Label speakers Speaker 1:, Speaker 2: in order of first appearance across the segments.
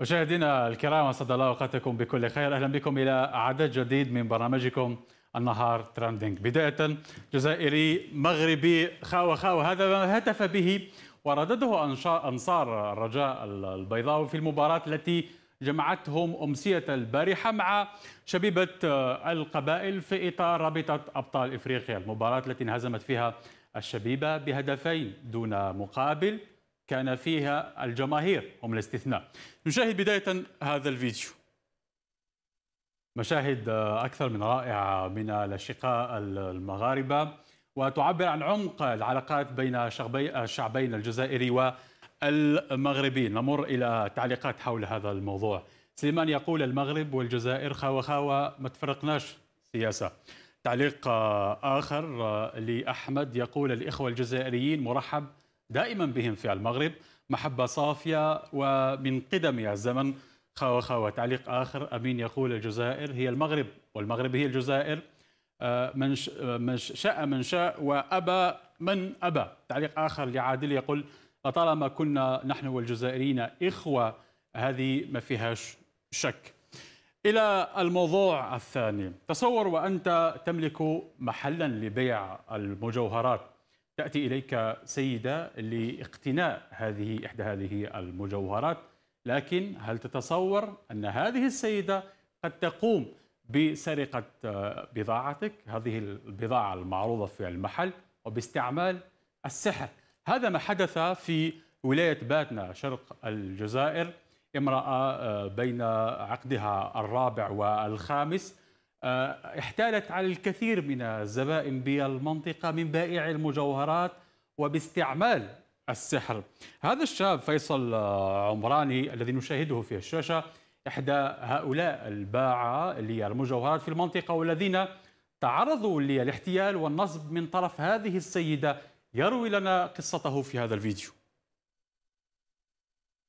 Speaker 1: مشاهدينا الكرام اسعد الله اوقاتكم بكل خير اهلا بكم الى عدد جديد من برنامجكم النهار ترندنج بدايه جزائري مغربي خاو خاو هذا ما هتف به وردده انصار الرجاء البيضاوي في المباراه التي جمعتهم امسيه البارحه مع شبيبه آه، القبائل في اطار رابطه ابطال افريقيا المباراه التي انهزمت فيها الشبيبه بهدفين دون مقابل كان فيها الجماهير هم الاستثناء نشاهد بداية هذا الفيديو مشاهد أكثر من رائعة من الأشقاء المغاربة وتعبر عن عمق العلاقات بين الشعبين الجزائري والمغربي نمر إلى تعليقات حول هذا الموضوع سليمان يقول المغرب والجزائر خاوة خاوة ما تفرقناش سياسة تعليق آخر لأحمد يقول الإخوة الجزائريين مرحب دائما بهم في المغرب محبة صافية ومن قدم الزمن خاوة خاوة تعليق آخر أمين يقول الجزائر هي المغرب والمغرب هي الجزائر آه، من آه، شاء من شاء وأبى من أبى تعليق آخر لعادل يقول لطالما كنا نحن والجزائريين إخوة هذه ما فيهاش شك إلى الموضوع الثاني تصور وأنت تملك محلا لبيع المجوهرات تأتي إليك سيدة لاقتناء هذه إحدى هذه المجوهرات لكن هل تتصور أن هذه السيدة قد تقوم بسرقة آه، بضاعتك هذه البضاعة المعروضة في المحل وباستعمال السحر هذا ما حدث في ولاية باتنا شرق الجزائر امرأة آه، بين عقدها الرابع والخامس آه، احتالت على الكثير من الزبائن بالمنطقة من بائع المجوهرات وباستعمال السحر هذا الشاب فيصل آه، عمراني الذي نشاهده في الشاشة إحدى هؤلاء الباعة للمجوهرات في المنطقة والذين تعرضوا للاحتيال والنصب من طرف هذه السيدة يروي لنا قصته في هذا الفيديو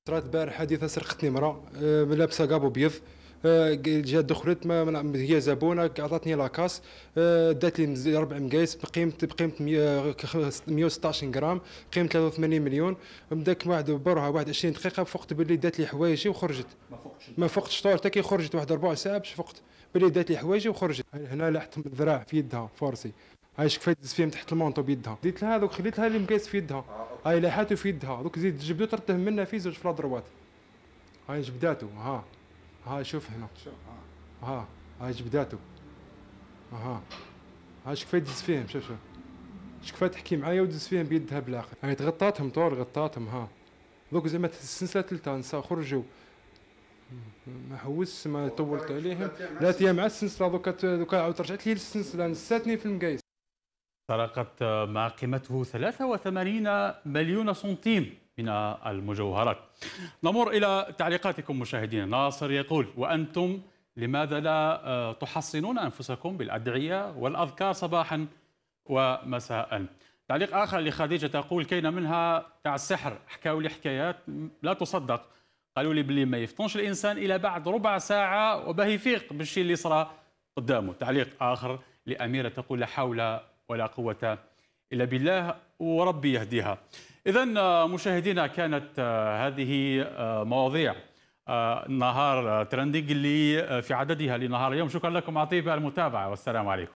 Speaker 2: ترات بارح حادثة سرقتني امرأة لابسة قابو بيض جات دخلت ما هي زبونه عطاتني لاكاس آه، دات لي ربع مقايس بقيمه بقيمه 116 غرام قيمه 83 مليون بداك واحد برها واحد 20 دقيقه فقت بلي دات لي حوايجي وخرجت ما فقتش طول حتى كي خرجت واحد ربع ساعه باش فقت بلي دات لي حوايجي وخرجت هنا لاحت ذراع الذراع في يدها فورسي هاي شكفت دز فيهم تحت المونطو بيدها ديت لها دوك خليت لها المقايس في يدها آه، هاي لاحاتو في يدها دوك زيد جبدو طرته منها في زوج في لادروات هاي جبداتو ها ها شوف هنا شوف ها هاي جبداته ها ها شكفى دز فيهم شوف شوف شكفى تحكي معايا ودز فيهم بيدها بالاخر هاي يعني تغطاتهم طول غطاتهم ها دوك زعما السلسله ثلثه نسا خرجوا ما حوس ما طولت عليهم لا تيا مع السلسله دوكا دوكا عاود رجعت لي السلسله نساتني في المقايس
Speaker 1: سرقت ما قيمته 83 مليون سنتيم من المجوهرات نمر إلى تعليقاتكم مشاهدينا ناصر يقول وأنتم لماذا لا آه، تحصنون أنفسكم بالأدعية والأذكار صباحا ومساء تعليق آخر لخديجة تقول كينا منها تاع السحر حكاوا لي حكايات لا تصدق قالوا لي بلي ما يفطنش الإنسان إلى بعد ربع ساعة وبه يفيق بالشيء اللي صرا قدامه تعليق آخر لأميرة تقول لا حول ولا قوة إلا بالله وربي يهديها إذا آه، مشاهدينا كانت آه، هذه آه، مواضيع نهار ترندينج اللي في عددها لنهار اليوم شكرا لكم عطيبة المتابعة والسلام عليكم